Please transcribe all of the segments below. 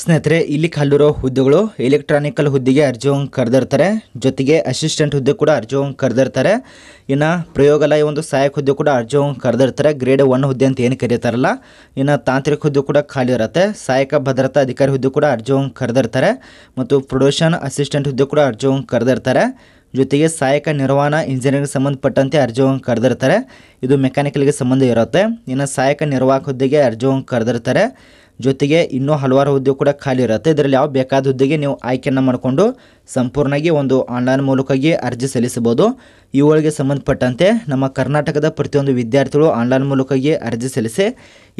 ಸ್ನೇಹಿತರೆ ಇಲ್ಲಿ ಖಾಲಿರೋ ಹುದ್ದೆಗಳು ಎಲೆಕ್ಟ್ರಾನಿಕಲ್ ಹುದ್ದೆಗೆ ಹೋಗಿ ಕರೆದಿರ್ತಾರೆ ಜೊತೆಗೆ ಅಸಿಸ್ಟೆಂಟ್ ಹುದ್ದೆ ಕೂಡ ಹೋಗಿ ಕರೆದಿರ್ತಾರೆ ಇನ್ನು ಪ್ರಯೋಗಾಲಯ ಒಂದು ಸಹಾಯಕ ಹುದ್ದೆ ಕೂಡ ಅರ್ಜಿವಂಗೆ ಕರೆದಿರ್ತಾರೆ ಗ್ರೇಡ್ ಒನ್ ಹುದ್ದೆ ಅಂತ ಏನು ಕರೀತಾರಲ್ಲ ಇನ್ನು ತಾಂತ್ರಿಕ ಹುದ್ದೆ ಕೂಡ ಖಾಲಿ ಇರುತ್ತೆ ಸಹಾಯಕ ಭದ್ರತಾ ಅಧಿಕಾರಿ ಹುದ್ದೆ ಕೂಡ ಹೋಗಿ ಕರೆದಿರ್ತಾರೆ ಮತ್ತು ಪ್ರೊಡಕ್ಷನ್ ಅಸಿಸ್ಟೆಂಟ್ ಹುದ್ದೆ ಕೂಡ ಅರ್ಜಿವಂಗೆ ಕರೆದಿರ್ತಾರೆ ಜೊತೆಗೆ ಸಹಾಯಕ ನಿರ್ವಹಣಾ ಇಂಜಿನಿಯರಿಂಗ್ ಸಂಬಂಧಪಟ್ಟಂತೆ ಹೋಗಿ ಕರೆದಿರ್ತಾರೆ ಇದು ಮೆಕ್ಯಾನಿಕಲ್ಗೆ ಸಂಬಂಧ ಇರುತ್ತೆ ಇನ್ನು ಸಹಾಯಕ ನಿರ್ವಾಹಕ ಹುದ್ದೆಗೆ ಅರ್ಜಿವಂಗೆ ಕರೆದಿರ್ತಾರೆ ಜೊತೆಗೆ ಇನ್ನೂ ಹಲವಾರು ಹುದ್ದೆ ಕೂಡ ಖಾಲಿ ಇರುತ್ತೆ ಇದರಲ್ಲಿ ಯಾವ ಬೇಕಾದ ಹುದ್ದೆಗೆ ನೀವು ಆಯ್ಕೆಯನ್ನು ಮಾಡಿಕೊಂಡು ಸಂಪೂರ್ಣವಾಗಿ ಒಂದು ಆನ್ಲೈನ್ ಮೂಲಕವಾಗಿ ಅರ್ಜಿ ಸಲ್ಲಿಸಬಹುದು ಇವುಗಳಿಗೆ ಸಂಬಂಧಪಟ್ಟಂತೆ ನಮ್ಮ ಕರ್ನಾಟಕದ ಪ್ರತಿಯೊಂದು ವಿದ್ಯಾರ್ಥಿಗಳು ಆನ್ಲೈನ್ ಮೂಲಕವಾಗಿ ಅರ್ಜಿ ಸಲ್ಲಿಸಿ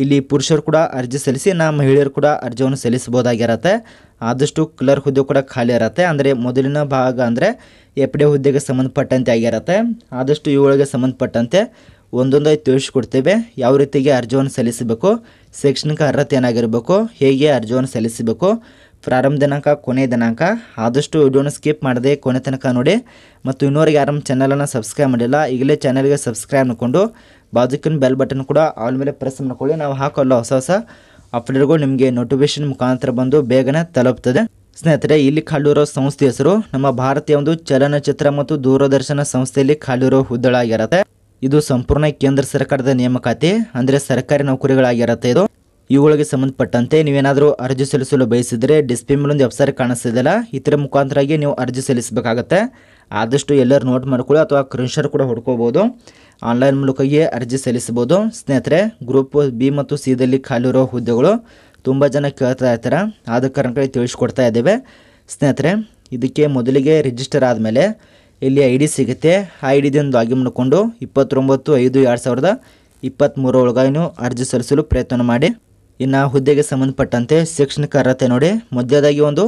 ಇಲ್ಲಿ ಪುರುಷರು ಕೂಡ ಅರ್ಜಿ ಸಲ್ಲಿಸಿ ನಾ ಮಹಿಳೆಯರು ಕೂಡ ಅರ್ಜಿಯನ್ನು ಸಲ್ಲಿಸಬಹುದಾಗಿರುತ್ತೆ ಆದಷ್ಟು ಕ್ಲರ್ಕ್ ಹುದ್ದೆ ಕೂಡ ಖಾಲಿ ಇರುತ್ತೆ ಅಂದರೆ ಮೊದಲಿನ ಭಾಗ ಅಂದರೆ ಎಫ್ ಡಿ ಹುದ್ದೆಗೆ ಸಂಬಂಧಪಟ್ಟಂತೆ ಆಗಿರುತ್ತೆ ಆದಷ್ಟು ಇವುಗಳಿಗೆ ಸಂಬಂಧಪಟ್ಟಂತೆ ಒಂದೊಂದಾಗಿ ತಿಳಿಸ್ಕೊಡ್ತೇವೆ ಯಾವ ರೀತಿಗೆ ಅರ್ಜಿಯನ್ನು ಸಲ್ಲಿಸಬೇಕು ಶೈಕ್ಷಣಿಕ ಅರ್ಹತೆ ಏನಾಗಿರಬೇಕು ಹೇಗೆ ಅರ್ಜಿಯನ್ನು ಸಲ್ಲಿಸಬೇಕು ಪ್ರಾರಂಭ ದಿನಾಂಕ ಕೊನೆ ದಿನಾಂಕ ಆದಷ್ಟು ವಿಡಿಯೋನ ಸ್ಕಿಪ್ ಮಾಡದೆ ಕೊನೆ ತನಕ ನೋಡಿ ಮತ್ತು ಇನ್ನೂರಿಗೆ ಯಾರು ನಮ್ಮ ಚಾನಲನ್ನು ಸಬ್ಸ್ಕ್ರೈಬ್ ಮಾಡಿಲ್ಲ ಈಗಲೇ ಚಾನಲ್ಗೆ ಸಬ್ಸ್ಕ್ರೈಬ್ ಮಾಡಿಕೊಂಡು ಬಾಜುಕಿನ ಬೆಲ್ ಬಟನ್ ಕೂಡ ಆಲ್ ಮೇಲೆ ಪ್ರೆಸ್ ಮಾಡ್ಕೊಳ್ಳಿ ನಾವು ಹಾಕೋಲ್ಲ ಹೊಸ ಹೊಸ ಅಪ್ಡೇಟ್ಗಳು ನಿಮಗೆ ನೋಟಿಫಿಕೇಶನ್ ಮುಖಾಂತರ ಬಂದು ಬೇಗನೆ ತಲುಪ್ತದೆ ಸ್ನೇಹಿತರೆ ಇಲ್ಲಿ ಖಾಲಿರೋ ಸಂಸ್ಥೆ ಹೆಸರು ನಮ್ಮ ಭಾರತೀಯ ಒಂದು ಚಲನಚಿತ್ರ ಮತ್ತು ದೂರದರ್ಶನ ಸಂಸ್ಥೆಯಲ್ಲಿ ಖಾಲಿರೋ ಹುದ್ದಳಾಗಿರುತ್ತೆ ಇದು ಸಂಪೂರ್ಣ ಕೇಂದ್ರ ಸರ್ಕಾರದ ನೇಮಕಾತಿ ಅಂದರೆ ಸರ್ಕಾರಿ ನೌಕರಿಗಳಾಗಿರುತ್ತೆ ಇದು ಇವುಗಳಿಗೆ ಸಂಬಂಧಪಟ್ಟಂತೆ ನೀವೇನಾದರೂ ಅರ್ಜಿ ಸಲ್ಲಿಸಲು ಬಯಸಿದರೆ ಮೇಲೆ ಮೇಲೊಂದು ವೆಬ್ಸೈಟ್ ಕಾಣಿಸ್ತಿದೆಯಲ್ಲ ಇತರ ಮುಖಾಂತರಾಗಿ ನೀವು ಅರ್ಜಿ ಸಲ್ಲಿಸಬೇಕಾಗತ್ತೆ ಆದಷ್ಟು ಎಲ್ಲರೂ ನೋಟ್ ಮಾಡ್ಕೊಳ್ಳಿ ಅಥವಾ ಕ್ರಿನ್ಶರ್ ಕೂಡ ಹುಡ್ಕೋಬೋದು ಆನ್ಲೈನ್ ಮೂಲಕವೇ ಅರ್ಜಿ ಸಲ್ಲಿಸಬಹುದು ಸ್ನೇಹಿತರೆ ಗ್ರೂಪ್ ಬಿ ಮತ್ತು ಸಿದಲ್ಲಿ ಖಾಲಿರೋ ಹುದ್ದೆಗಳು ತುಂಬ ಜನ ಕೇಳ್ತಾ ಇರ್ತಾರೆ ಆದ ಕಾರಣಕ್ಕಾಗಿ ತಿಳಿಸ್ಕೊಡ್ತಾ ಇದ್ದೇವೆ ಸ್ನೇಹಿತರೆ ಇದಕ್ಕೆ ಮೊದಲಿಗೆ ರಿಜಿಸ್ಟರ್ ಆದಮೇಲೆ ಇಲ್ಲಿ ಐ ಡಿ ಸಿಗುತ್ತೆ ಆ ಐ ಡಿದಿಂದ ಲಾಗಿನ್ ಮಾಡಿಕೊಂಡು ಇಪ್ಪತ್ತೊಂಬತ್ತು ಐದು ಎರಡು ಸಾವಿರದ ಇಪ್ಪತ್ತ್ಮೂರ ಒಳಗೂ ಅರ್ಜಿ ಸಲ್ಲಿಸಲು ಪ್ರಯತ್ನ ಮಾಡಿ ಇನ್ನು ಹುದ್ದೆಗೆ ಸಂಬಂಧಪಟ್ಟಂತೆ ಶೈಕ್ಷಣಿಕ ಅರ್ಹತೆ ನೋಡಿ ಮೊದಲೇದಾಗಿ ಒಂದು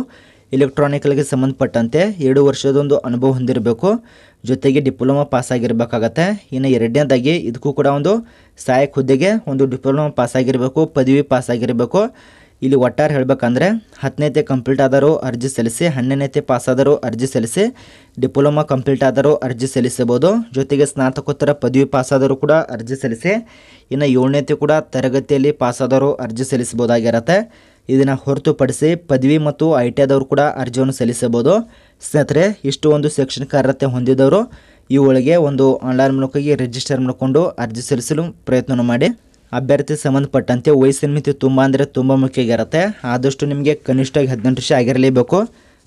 ಎಲೆಕ್ಟ್ರಾನಿಕಲ್ಗೆ ಸಂಬಂಧಪಟ್ಟಂತೆ ಎರಡು ವರ್ಷದೊಂದು ಅನುಭವ ಹೊಂದಿರಬೇಕು ಜೊತೆಗೆ ಡಿಪ್ಲೊಮಾ ಪಾಸ್ ಇನ್ನು ಎರಡನೇದಾಗಿ ಇದಕ್ಕೂ ಕೂಡ ಒಂದು ಸಹಾಯಕ ಹುದ್ದೆಗೆ ಒಂದು ಡಿಪ್ಲೊಮಾ ಪಾಸ್ ಆಗಿರಬೇಕು ಪದವಿ ಪಾಸ್ ಆಗಿರಬೇಕು ಇಲ್ಲಿ ಒಟ್ಟಾರೆ ಹೇಳಬೇಕಂದ್ರೆ ಹತ್ತನೇತೆ ಕಂಪ್ಲೀಟ್ ಆದರೂ ಅರ್ಜಿ ಸಲ್ಲಿಸಿ ಹನ್ನೆರಡನೇತೆ ಪಾಸಾದರೂ ಅರ್ಜಿ ಸಲ್ಲಿಸಿ ಡಿಪ್ಲೊಮಾ ಕಂಪ್ಲೀಟ್ ಆದರೂ ಅರ್ಜಿ ಸಲ್ಲಿಸಬಹುದು ಜೊತೆಗೆ ಸ್ನಾತಕೋತ್ತರ ಪದವಿ ಪಾಸಾದರೂ ಕೂಡ ಅರ್ಜಿ ಸಲ್ಲಿಸಿ ಇನ್ನು ಏಳನೇತೆ ಕೂಡ ತರಗತಿಯಲ್ಲಿ ಪಾಸಾದರೂ ಅರ್ಜಿ ಸಲ್ಲಿಸಬಹುದಾಗಿರುತ್ತೆ ಇದನ್ನು ಹೊರತುಪಡಿಸಿ ಪದವಿ ಮತ್ತು ಐ ಟಿ ಆದವರು ಕೂಡ ಅರ್ಜಿಯನ್ನು ಸಲ್ಲಿಸಬಹುದು ಸ್ನೇಹಿತರೆ ಇಷ್ಟು ಒಂದು ಶೈಕ್ಷಣಿಕ ಅರ್ಹತೆ ಹೊಂದಿದವರು ಈ ಒಳಗೆ ಒಂದು ಆನ್ಲೈನ್ ಮೂಲಕವಾಗಿ ರಿಜಿಸ್ಟರ್ ಮಾಡಿಕೊಂಡು ಅರ್ಜಿ ಸಲ್ಲಿಸಲು ಪ್ರಯತ್ನ ಮಾಡಿ ಅಭ್ಯರ್ಥಿ ಸಂಬಂಧಪಟ್ಟಂತೆ ವಯಸ್ಸಿನ ಮಿತಿ ತುಂಬ ಅಂದರೆ ತುಂಬ ಮುಖ್ಯ ಆಗಿರುತ್ತೆ ಆದಷ್ಟು ನಿಮಗೆ ಕನಿಷ್ಠ ಹದಿನೆಂಟು ವರ್ಷ ಆಗಿರಲೇಬೇಕು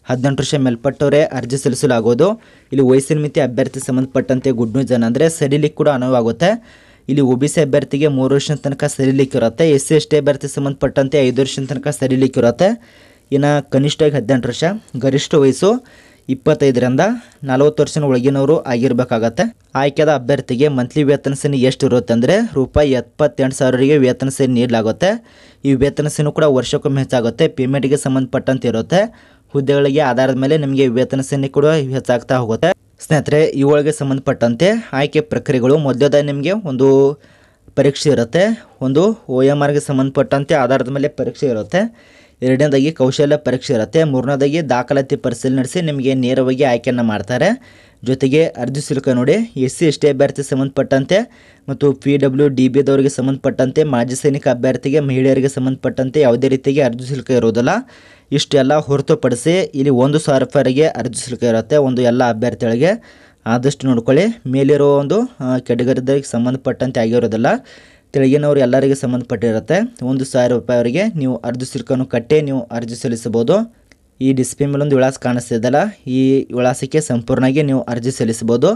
ಹದಿನೆಂಟು ವರ್ಷ ಮೇಲ್ಪಟ್ಟವರೇ ಅರ್ಜಿ ಸಲ್ಲಿಸಲಾಗೋದು ಇಲ್ಲಿ ವಯಸ್ಸಿನ ಮಿತಿ ಅಭ್ಯರ್ಥಿ ಸಂಬಂಧಪಟ್ಟಂತೆ ಗುಡ್ ನ್ಯೂಸ್ ಏನಂದರೆ ಸರಿಲಿಕ್ಕೆ ಕೂಡ ಅನುವಾಗುತ್ತೆ ಇಲ್ಲಿ ಒ ಬಿ ಸಿ ಅಭ್ಯರ್ಥಿಗೆ ಮೂರು ವರ್ಷದ ತನಕ ಇರುತ್ತೆ ಎಸ್ ಸಿ ಎಸ್ ಟಿ ಅಭ್ಯರ್ಥಿ ಸಂಬಂಧಪಟ್ಟಂತೆ ಐದು ವರ್ಷದ ತನಕ ಇರುತ್ತೆ ಇನ್ನು ಕನಿಷ್ಠವಾಗಿ ಹದಿನೆಂಟು ವರ್ಷ ಗರಿಷ್ಠ ವಯಸ್ಸು ಇಪ್ಪತ್ತೈದರಿಂದ ನಲವತ್ತು ವರ್ಷದ ಒಳಗಿನವರು ಆಗಿರಬೇಕಾಗತ್ತೆ ಆಯ್ಕೆದ ಅಭ್ಯರ್ಥಿಗೆ ಮಂತ್ಲಿ ವೇತನ ಸೇನೆ ಎಷ್ಟು ಇರುತ್ತೆ ಅಂದರೆ ರೂಪಾಯಿ ಎಪ್ಪತ್ತೆಂಟು ಸಾವಿರರಿಗೆ ವೇತನ ಸೇನೆ ನೀಡಲಾಗುತ್ತೆ ಈ ವೇತನ ಸೇನು ಕೂಡ ವರ್ಷಕ್ಕೊಮ್ಮೆ ಹೆಚ್ಚಾಗುತ್ತೆ ಪೇಮೆಂಟ್ಗೆ ಸಂಬಂಧಪಟ್ಟಂತೆ ಇರುತ್ತೆ ಹುದ್ದೆಗಳಿಗೆ ಆಧಾರದ ಮೇಲೆ ನಿಮಗೆ ವೇತನ ಸೇನೆ ಕೂಡ ಹೆಚ್ಚಾಗ್ತಾ ಹೋಗುತ್ತೆ ಸ್ನೇಹಿತರೆ ಇವುಗಳಿಗೆ ಸಂಬಂಧಪಟ್ಟಂತೆ ಆಯ್ಕೆ ಪ್ರಕ್ರಿಯೆಗಳು ಮೊದಲದ ನಿಮಗೆ ಒಂದು ಪರೀಕ್ಷೆ ಇರುತ್ತೆ ಒಂದು ಓ ಎಮ್ ಆರ್ಗೆ ಸಂಬಂಧಪಟ್ಟಂತೆ ಆಧಾರದ ಮೇಲೆ ಪರೀಕ್ಷೆ ಇರುತ್ತೆ ಎರಡನೇದಾಗಿ ಕೌಶಲ್ಯ ಪರೀಕ್ಷೆ ಇರುತ್ತೆ ಮೂರನೇದಾಗಿ ದಾಖಲಾತಿ ಪರಿಶೀಲನೆ ನಡೆಸಿ ನಿಮಗೆ ನೇರವಾಗಿ ಆಯ್ಕೆಯನ್ನು ಮಾಡ್ತಾರೆ ಜೊತೆಗೆ ಅರ್ಜಿ ಶುಲ್ಕ ನೋಡಿ ಎಸ್ ಸಿ ಎಸ್ ಟಿ ಅಭ್ಯರ್ಥಿ ಸಂಬಂಧಪಟ್ಟಂತೆ ಮತ್ತು ಪಿ ಡಬ್ಲ್ಯೂ ಡಿ ಬಿದವರಿಗೆ ಸಂಬಂಧಪಟ್ಟಂತೆ ಮಾಜಿ ಸೈನಿಕ ಅಭ್ಯರ್ಥಿಗೆ ಮಹಿಳೆಯರಿಗೆ ಸಂಬಂಧಪಟ್ಟಂತೆ ಯಾವುದೇ ರೀತಿಯಾಗಿ ಅರ್ಜಿ ಶುಲ್ಕ ಇರುವುದಿಲ್ಲ ಇಷ್ಟೆಲ್ಲ ಹೊರತುಪಡಿಸಿ ಇಲ್ಲಿ ಒಂದು ಸಾವಿರ ರೂಪಾಯಿಗೆ ಅರ್ಜಿ ಶುಲ್ಕ ಇರುತ್ತೆ ಒಂದು ಎಲ್ಲ ಅಭ್ಯರ್ಥಿಗಳಿಗೆ ಆದಷ್ಟು ನೋಡ್ಕೊಳ್ಳಿ ಮೇಲಿರೋ ಒಂದು ಕೆಟಗರಿದರಿಗೆ ಸಂಬಂಧಪಟ್ಟಂತೆ ಆಗಿರೋದಿಲ್ಲ ತೆಳಗಿನವರು ಎಲ್ಲರಿಗೆ ಸಂಬಂಧಪಟ್ಟಿರುತ್ತೆ ಒಂದು ಸಾವಿರ ಅವರಿಗೆ ನೀವು ಅರ್ಜಿ ಶುಲ್ಕವನ್ನು ಕಟ್ಟಿ ನೀವು ಅರ್ಜಿ ಸಲ್ಲಿಸಬಹುದು ಈ ಡಿಸ್ಪ್ಲೇ ಮೇಲೆ ಒಂದು ವಿಳಾಸ ಕಾಣಿಸ್ತಿದ್ದಲ್ಲ ಈ ವಿಳಾಸಕ್ಕೆ ಸಂಪೂರ್ಣವಾಗಿ ನೀವು ಅರ್ಜಿ ಸಲ್ಲಿಸಬಹುದು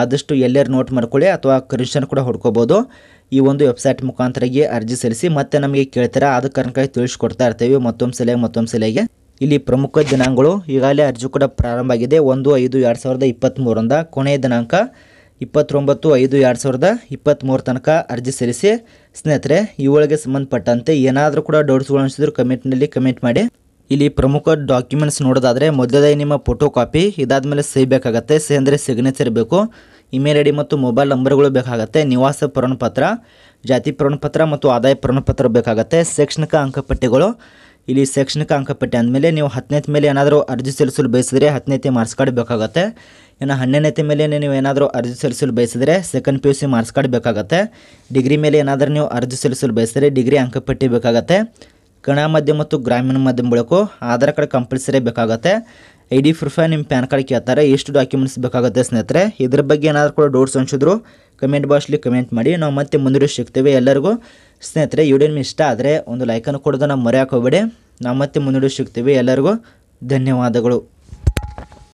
ಆದಷ್ಟು ಎಲ್ಲರೂ ನೋಟ್ ಮಾಡ್ಕೊಳ್ಳಿ ಅಥವಾ ಕರಿಷನ್ ಕೂಡ ಹುಡ್ಕೋಬೋದು ಈ ಒಂದು ವೆಬ್ಸೈಟ್ ಮುಖಾಂತರಗೆ ಅರ್ಜಿ ಸಲ್ಲಿಸಿ ಮತ್ತೆ ನಮಗೆ ಕೇಳ್ತಾರೆ ಆದ ಕಾರಣಕ್ಕಾಗಿ ತಿಳಿಸ್ಕೊಡ್ತಾ ಇರ್ತೇವೆ ಮತ್ತೊಂದು ಸಲ ಮತ್ತೊಂದು ಸೆಲೆಗೆ ಇಲ್ಲಿ ಪ್ರಮುಖ ದಿನಾಂಕಗಳು ಈಗಾಗಲೇ ಅರ್ಜಿ ಕೂಡ ಪ್ರಾರಂಭ ಆಗಿದೆ ಒಂದು ಐದು ಎರಡು ಸಾವಿರದ ಇಪ್ಪತ್ತ್ಮೂರರಿಂದ ಕೊನೆಯ ದಿನಾಂಕ ಇಪ್ಪತ್ತೊಂಬತ್ತು ಐದು ಎರಡು ಸಾವಿರದ ಇಪ್ಪತ್ತ್ಮೂರು ತನಕ ಅರ್ಜಿ ಸಲ್ಲಿಸಿ ಸ್ನೇಹಿತರೆ ಇವುಗಳಿಗೆ ಸಂಬಂಧಪಟ್ಟಂತೆ ಏನಾದರೂ ಕೂಡ ಡೌಟ್ಸ್ಗಳು ಅನಿಸಿದ್ರು ಕಮೆಂಟ್ನಲ್ಲಿ ಕಮೆಂಟ್ ಮಾಡಿ ಇಲ್ಲಿ ಪ್ರಮುಖ ಡಾಕ್ಯುಮೆಂಟ್ಸ್ ನೋಡೋದಾದರೆ ಮೊದಲದಾಗಿ ನಿಮ್ಮ ಫೋಟೋ ಕಾಪಿ ಇದಾದ ಮೇಲೆ ಸಹಿ ಬೇಕಾಗತ್ತೆ ಸಹಿ ಅಂದರೆ ಸಿಗ್ನೇಚರ್ ಬೇಕು ಇಮೇಲ್ ಐ ಡಿ ಮತ್ತು ಮೊಬೈಲ್ ನಂಬರ್ಗಳು ಬೇಕಾಗುತ್ತೆ ನಿವಾಸ ಪ್ರಮಾಣಪತ್ರ ಜಾತಿ ಪ್ರಮಾಣಪತ್ರ ಮತ್ತು ಆದಾಯ ಪ್ರಮಾಣಪತ್ರ ಬೇಕಾಗತ್ತೆ ಶೈಕ್ಷಣಿಕ ಅಂಕಪಟ್ಟಿಗಳು ಇಲ್ಲಿ ಶೈಕ್ಷಣಿಕ ಅಂಕಪಟ್ಟಿ ಅಂದಮೇಲೆ ನೀವು ಹತ್ತನೇತ ಮೇಲೆ ಏನಾದರೂ ಅರ್ಜಿ ಸಲ್ಲಿಸಲು ಬಯಸಿದರೆ ಹತ್ತನೇತಿ ಮಾರ್ಕ್ಸ್ ಕಾರ್ಡ್ ಬೇಕಾಗುತ್ತೆ ಇನ್ನು ಹನ್ನೆರಡನೇತಿ ಮೇಲೆ ನೀವು ಏನಾದರೂ ಅರ್ಜಿ ಸಲ್ಲಿಸಲು ಬಯಸಿದರೆ second P U C marks card ಬೇಕಾಗುತ್ತೆ ಡಿಗ್ರಿ ಮೇಲೆ ಏನಾದರೂ ನೀವು ಅರ್ಜಿ ಸಲ್ಲಿಸಲು ಬಯಸಿದರೆ ಡಿಗ್ರಿ ಅಂಕಪಟ್ಟಿ ಬೇಕಾಗುತ್ತೆ ಕಣ ಮಾಧ್ಯಮ ಮತ್ತು ಗ್ರಾಮೀಣ ಮಾಧ್ಯಮ ಆಧಾರ್ ಕಾರ್ಡ್ ಕಂಪಲ್ಸರಿ ಬೇಕಾಗುತ್ತೆ ಐ ಡಿ ಪ್ರೂಫ ನಿಮ್ಮ ಪ್ಯಾನ್ ಕಾರ್ಡ್ ಕೇಳ್ತಾರೆ ಎಷ್ಟು ಡಾಕ್ಯುಮೆಂಟ್ಸ್ ಬೇಕಾಗುತ್ತೆ ಸ್ನೇಹಿತರೆ ಇದ್ರ ಬಗ್ಗೆ ಏನಾದರೂ ಕೂಡ ಡೌಟ್ಸ್ ಅನ್ಸಿದ್ರು ಕಮೆಂಟ್ ಬಾಕ್ಸ್ಲಿ ಕಮೆಂಟ್ ಮಾಡಿ ನಾವು ಮತ್ತೆ ಮುಂದೆ ಸಿಗ್ತೇವೆ ಎಲ್ಲರಿಗೂ ಸ್ನೇಹಿತರೆ ವಿಡಿಯೋ ನಿಮ್ಗೆ ಇಷ್ಟ ಆದರೆ ಒಂದು ಲೈಕನ್ನು ಕೊಡೋದು ನಾವು ಮರೆಯೋಕೆ ನಾವು ಮತ್ತೆ ಮುಂದೆ ಸಿಗ್ತೇವೆ ಎಲ್ಲರಿಗೂ ಧನ್ಯವಾದಗಳು